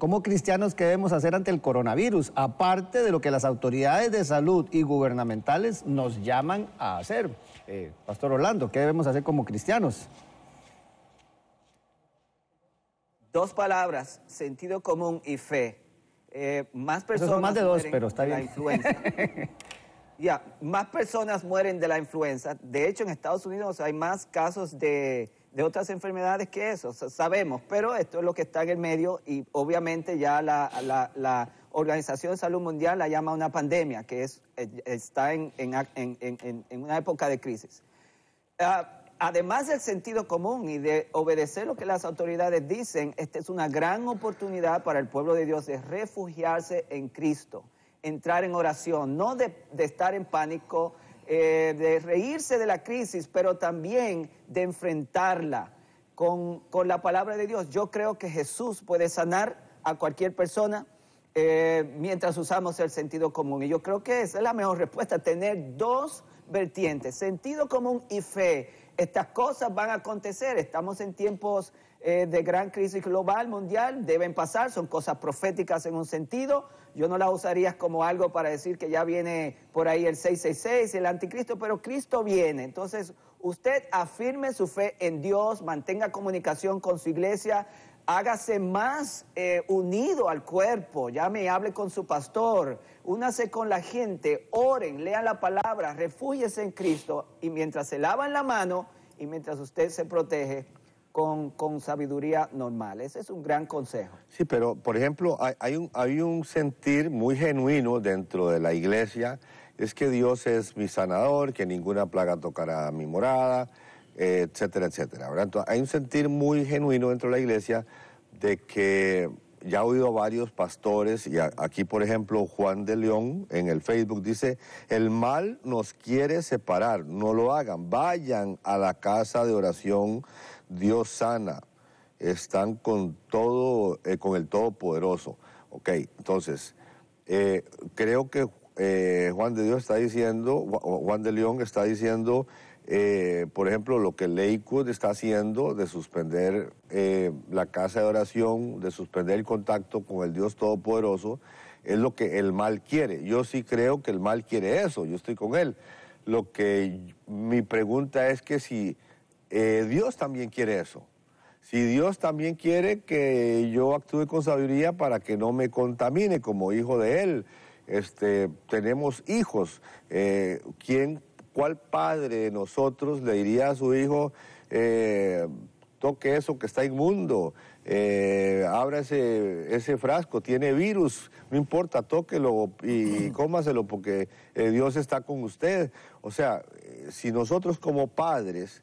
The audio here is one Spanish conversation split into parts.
¿Cómo cristianos qué debemos hacer ante el coronavirus? Aparte de lo que las autoridades de salud y gubernamentales nos llaman a hacer. Eh, Pastor Orlando, ¿qué debemos hacer como cristianos? Dos palabras, sentido común y fe. Eh, más personas son más de dos, pero está bien. Ya, más personas mueren de la influenza. De hecho, en Estados Unidos hay más casos de de otras enfermedades que eso, sabemos, pero esto es lo que está en el medio y obviamente ya la, Organización de Salud Mundial la llama una pandemia, que es, eh, está en, una época de crisis. Ah, además del sentido común y de obedecer lo que las autoridades dicen, esta es una gran oportunidad para el pueblo de Dios de refugiarse en Cristo, entrar en oración, no de, de estar en pánico eh, de reírse de la crisis, pero también de enfrentarla con, la palabra de Dios. Yo creo que Jesús puede sanar a cualquier persona eh, mientras usamos el sentido común. Y yo creo que esa es la mejor respuesta, tener dos vertientes, sentido común y fe estas cosas van a acontecer. Estamos en tiempos eh, de gran crisis global, mundial, deben pasar, son cosas proféticas en un sentido. Yo no las usaría como algo para decir que ya viene por ahí el 666, el anticristo, pero Cristo viene. Entonces, usted afirme su fe en Dios, mantenga comunicación con su iglesia, hágase más eh, unido al cuerpo, llame y hable con su pastor, únase con la gente, oren, lean la palabra, refúyese en Cristo y mientras se lavan la mano y mientras usted se protege con, sabiduría normal. Ese es un gran consejo. Sí, pero por ejemplo, hay, un, hay un sentir muy genuino dentro de la iglesia, es que Dios es mi sanador, que ninguna plaga tocará mi morada etcétera, etcétera. hay un sentir muy genuino dentro de la iglesia de que ya he oído a varios pastores, y aquí por ejemplo Juan de León en el Facebook dice, el mal nos quiere separar, no lo hagan, vayan a la casa de oración, Dios sana, están con todo, eh, con el Todopoderoso. Ok, entonces, eh, creo que eh, Juan de Dios está diciendo, Juan de León está diciendo eh, por ejemplo, lo que Lakewood está haciendo de suspender eh, la casa de oración, de suspender el contacto con el Dios Todopoderoso, es lo que el mal quiere. Yo sí creo que el mal quiere eso, yo estoy con él. Lo que mi pregunta es que si eh, Dios también quiere eso, si Dios también quiere que yo actúe con sabiduría para que no me contamine como hijo de Él, este, tenemos hijos, eh, ¿quién ¿Cuál padre de nosotros le diría a su hijo, eh, toque eso que está inmundo, eh, abra ese, frasco, tiene virus, no importa, tóquelo y, cómaselo porque eh, Dios está con usted? O sea, si nosotros como padres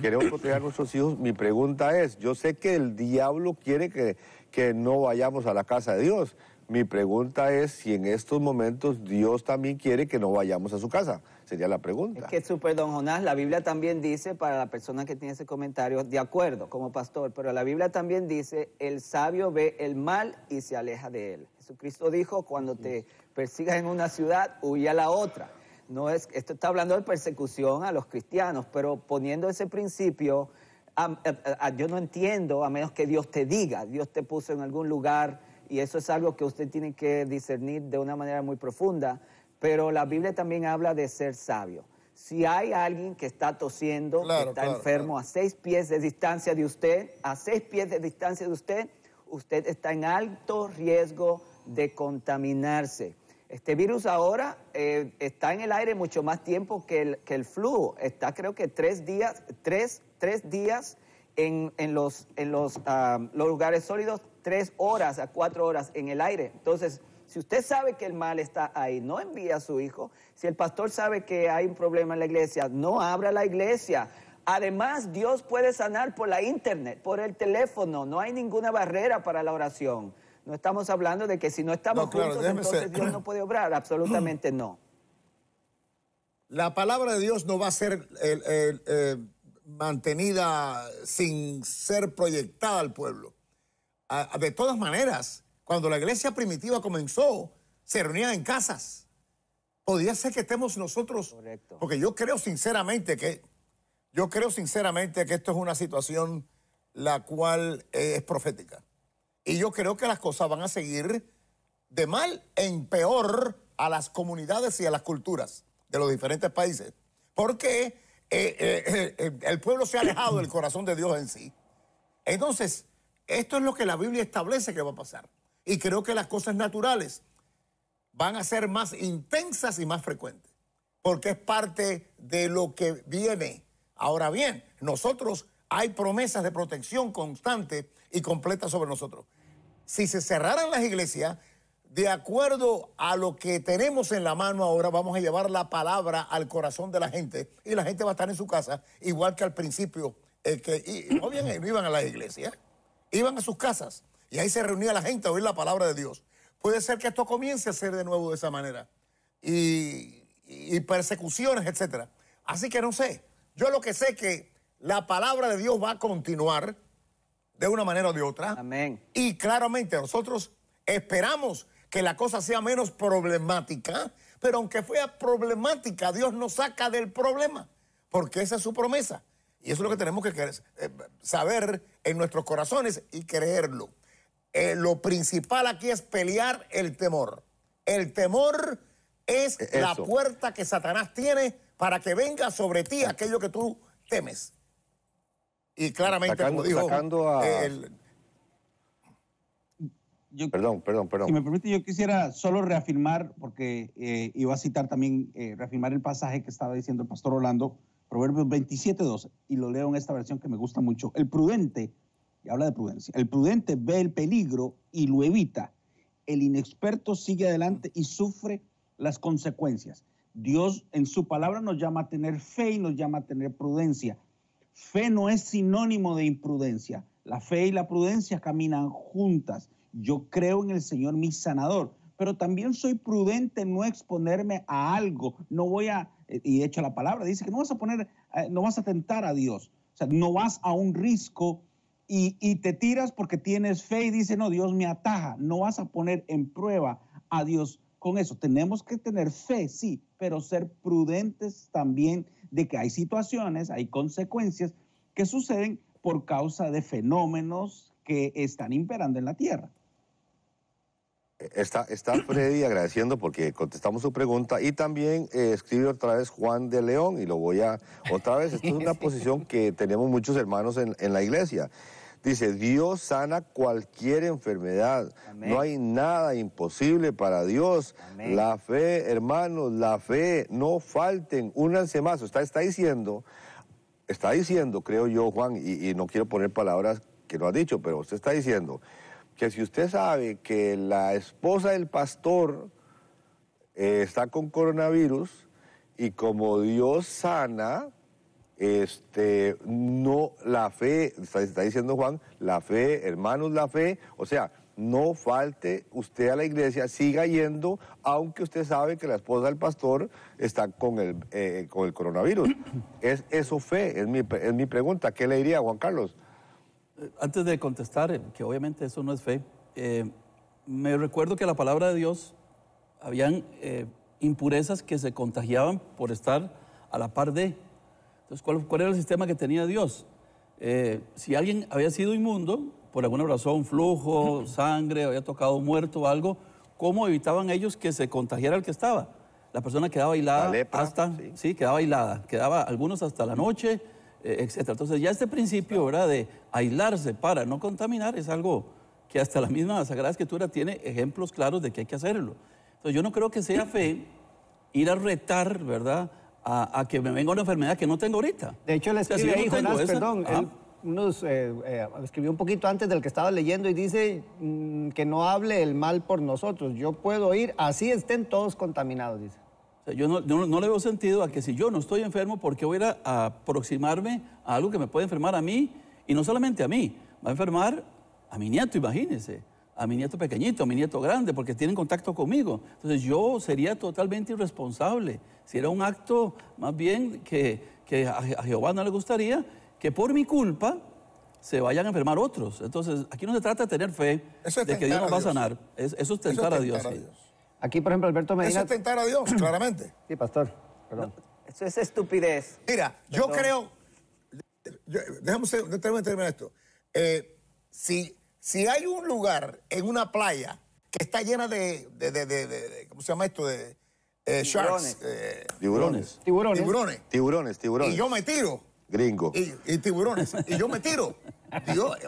queremos proteger a nuestros hijos, mi pregunta es, yo sé que el diablo quiere que, que no vayamos a la casa de Dios, mi pregunta es si en estos momentos Dios también quiere que no vayamos a su casa. Sería la pregunta. Es que súper, don Jonás, la Biblia también dice, para la persona que tiene ese comentario, de acuerdo, como pastor, pero la Biblia también dice, el sabio ve el mal y se aleja de él. Jesucristo dijo, cuando te persigas en una ciudad, huye a la otra. No es, esto está hablando de persecución a los cristianos, pero poniendo ese principio, eh, eh, yo no entiendo, a menos que Dios te diga, Dios te puso en algún lugar y eso es algo que usted tiene que discernir de una manera muy profunda, pero la Biblia también habla de ser sabio. Si hay alguien que está tosiendo, que está enfermo a seis pies de distancia de usted, a seis pies de distancia de usted, usted está en alto riesgo de contaminarse. Este virus ahora eh, está en el aire mucho más tiempo que el, que el flujo. Está creo que tres días, tres, tres días en, los, en los, lugares sólidos tres horas a cuatro horas en el aire. Entonces, si usted sabe que el mal está ahí, no envía a su hijo. Si el pastor sabe que hay un problema en la iglesia, no abra la iglesia. Además, Dios puede sanar por la internet, por el teléfono. No hay ninguna barrera para la oración. No estamos hablando de que si no estamos juntos, entonces Dios no puede obrar. Absolutamente no. La palabra de Dios no va a ser mantenida sin ser proyectada al pueblo. Ah, de todas maneras, cuando la iglesia primitiva comenzó, se reunían en casas. Podría ser que estemos nosotros, porque yo creo sinceramente que yo creo sinceramente que esto es una situación la cual eh, es profética. Y yo creo que las cosas van a seguir de mal en peor a las comunidades y a las culturas de los diferentes países. Porque eh, eh, eh, el pueblo se ha alejado del corazón de Dios en sí. Entonces, esto es lo que la Biblia establece que va a pasar. Y creo que las cosas naturales van a ser más intensas y más frecuentes, porque es parte de lo que viene. Ahora bien, nosotros hay promesas de protección constante y completa sobre nosotros. Si se cerraran las iglesias, de acuerdo a lo que tenemos en la mano ahora, vamos a llevar la palabra al corazón de la gente y la gente va a estar en su casa, igual que al principio, eh, que no, bien, iban a la iglesia, iban a sus casas y ahí se reunía la gente a oír la palabra de Dios. Puede ser que esto comience a ser de nuevo de esa manera y, persecuciones, etc. Así que no sé, yo lo que sé es que la palabra de Dios va a continuar de una manera o de otra. Amén. Y claramente nosotros esperamos que la cosa sea menos problemática, pero aunque fuera problemática, Dios nos saca del problema, porque esa es su promesa. Y eso es lo que tenemos que eh, saber en nuestros corazones y creerlo. Eh, lo principal aquí es pelear el temor. El temor es e-, la puerta que Satanás tiene para que venga sobre ti aquello que tú temes. Y claramente, como dijo, perdón, perdón, perdón. Si me permite, yo quisiera solo reafirmar, porque eh, iba a citar también, eh, reafirmar el pasaje que estaba diciendo el pastor Orlando, Proverbios 27, 12, y lo leo en esta versión que me gusta mucho. El prudente, y habla de prudencia, el prudente ve el peligro y lo evita. El inexperto sigue adelante y sufre las consecuencias. Dios en su palabra nos llama a tener fe y nos llama a tener prudencia. Fe no es sinónimo de imprudencia. La fe y la prudencia caminan juntas. Yo creo en el Señor mi sanador, pero también soy prudente en no exponerme a algo. No voy a, eh, y de hecho la palabra dice que no vas a poner, eh, no vas a tentar a Dios. O sea, no vas a un risco y, y te tiras porque tienes fe y dice, no, Dios me ataja. No vas a poner en prueba a Dios con eso. Tenemos que tener fe, sí, pero ser prudentes también de que hay situaciones, hay consecuencias que suceden por causa de fenómenos que están imperando en la tierra. Eh, está, está Freddy agradeciendo porque contestamos su pregunta y también eh, escribe otra vez Juan de León y lo voy a otra vez. Esto es una posición que tenemos muchos hermanos en, la iglesia. Dice, Dios sana cualquier enfermedad. No hay nada imposible para Dios. La fe, hermanos, la fe, no falten, únanse más. Está, está diciendo, está diciendo, creo yo, Juan, y, no quiero poner palabras que no ha dicho, pero usted está diciendo que si usted sabe que la esposa del pastor eh, está con coronavirus y como Dios sana, este, no la fe, está, diciendo Juan, la fe, hermanos, la fe, o sea, no falte usted a la iglesia, siga yendo, aunque usted sabe que la esposa del pastor está con el, eh, con el coronavirus. ¿Es eso fe? Es mi, mi pregunta. ¿Qué le diría Juan Carlos? Antes de contestar, eh, que obviamente eso no es fe, eh, me recuerdo que la palabra de Dios habían eh, impurezas que se contagiaban por estar a la par de. Entonces, ¿cuál, era el sistema que tenía Dios? si alguien había sido inmundo, por alguna razón, flujo, sangre, había tocado muerto o algo, ¿cómo evitaban ellos que se contagiara el que estaba? La persona quedaba aislada. la lepra, hasta, sí. quedaba aislada. quedaba algunos hasta la noche, eh, etc. Entonces ya este principio ¿verdad? de aislarse para no contaminar es algo que hasta la misma Sagrada Escritura tiene ejemplos claros de que hay que hacerlo. Entonces yo no creo que sea fe ir a retar, ¿verdad? A, que me venga una enfermedad que no tengo ahorita. De hecho, le ah. él eh, eh, escribió un poquito antes del que estaba leyendo y dice mm, que no hable el mal por nosotros. Yo puedo ir, así estén todos contaminados, dice yo no, le veo sentido a que si yo no estoy enfermo, ¿por qué voy a, aproximarme a algo que me puede enfermar a mí? Y no solamente a mí, va a enfermar a mi nieto, imagínense, a mi nieto pequeñito, a mi nieto grande, porque tienen contacto conmigo. Entonces yo sería totalmente irresponsable. Si era un acto más bien que, a, Jehová no le gustaría, que por mi culpa se vayan a enfermar otros. Entonces, aquí no se trata de tener fe de que Dios nos va a sanar. Es, es sustentar, A Dios. Aquí, por ejemplo, Alberto Medina... Eso es tentar a Dios, claramente. Sí, pastor. Perdón. eso es estupidez. Mira, yo creo... déjame, terminar esto. Eh, si, hay un lugar en una playa que está llena de... ¿Cómo se llama esto? De, eh, sharks. Eh, tiburones. Tiburones. Tiburones. Tiburones, tiburones. Y yo me tiro Gringo. Y, tiburones. y yo me tiro.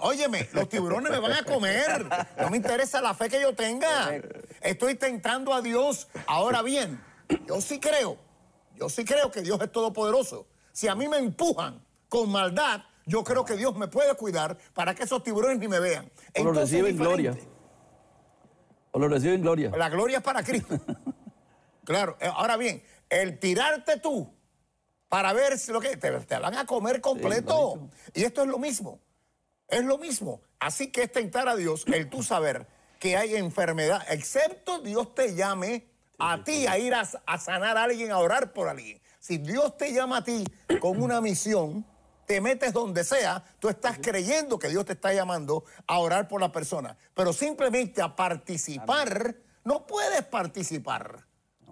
óyeme, los tiburones me van a comer. No me interesa la fe que yo tenga. Estoy tentando a Dios. Ahora bien, yo sí creo. Yo sí creo que Dios es todopoderoso. Si a mí me empujan con maldad, yo creo que Dios me puede cuidar para que esos tiburones ni me vean. O lo reciben gloria. O lo reciben gloria. La gloria es para Cristo. claro. Eh, ahora bien, el tirarte tú para ver si lo que te, van a comer completo. y esto es lo mismo. Es lo mismo. Así que es tentar a Dios el tú saber que hay enfermedad, excepto Dios te llame a ti a ir a, a, sanar a alguien, a orar por alguien. Si Dios te llama a ti con una misión, te metes donde sea, tú estás creyendo que Dios te está llamando a orar por la persona, pero simplemente a participar, no puedes participar,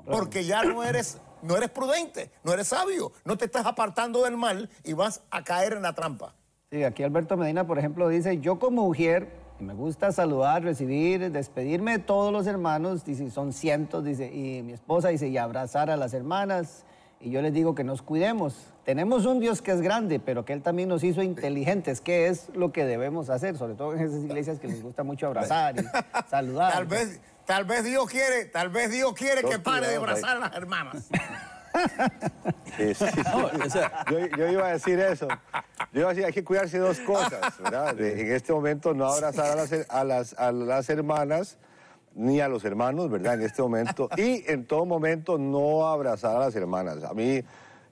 porque ya no eres no eres prudente, no eres sabio, no te estás apartando del mal y vas a caer en la trampa. Sí, aquí Alberto Medina, por ejemplo, dice, yo como mujer, me gusta saludar, recibir, despedirme de todos los hermanos, si son cientos, dice, y mi esposa dice, y abrazar a las hermanas, y yo les digo que nos cuidemos. Tenemos un Dios que es grande, pero que Él también nos hizo inteligentes, que es lo que debemos hacer, sobre todo en esas iglesias que les gusta mucho abrazar y saludar. Tal vez, Tal vez Dios quiere, tal vez Dios quiere que pare de abrazar a las hermanas. yo, iba a decir eso. Yo iba a decir, hay que cuidarse dos cosas, ¿verdad? en este momento no abrazar a las, las, hermanas ni a los hermanos, ¿verdad? En este momento. Y en todo momento no abrazar a las hermanas. A mí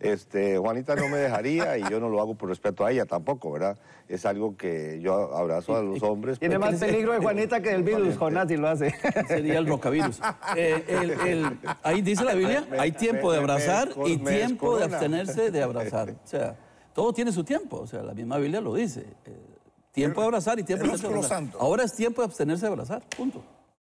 este, Juanita no me dejaría y yo no lo hago por respeto a ella tampoco, ¿verdad? Es algo que yo abrazo a los hombres. Tiene pues, más peligro de Juanita que del virus, Jonás, lo hace. Sería el rocavirus. Eh, ahí dice la Biblia, hay tiempo de abrazar y tiempo de abstenerse de abrazar. O sea, todo tiene su tiempo, o sea, la misma Biblia lo dice. Eh, tiempo de abrazar y tiempo de abrazar. Ahora es tiempo de abstenerse de abrazar, punto.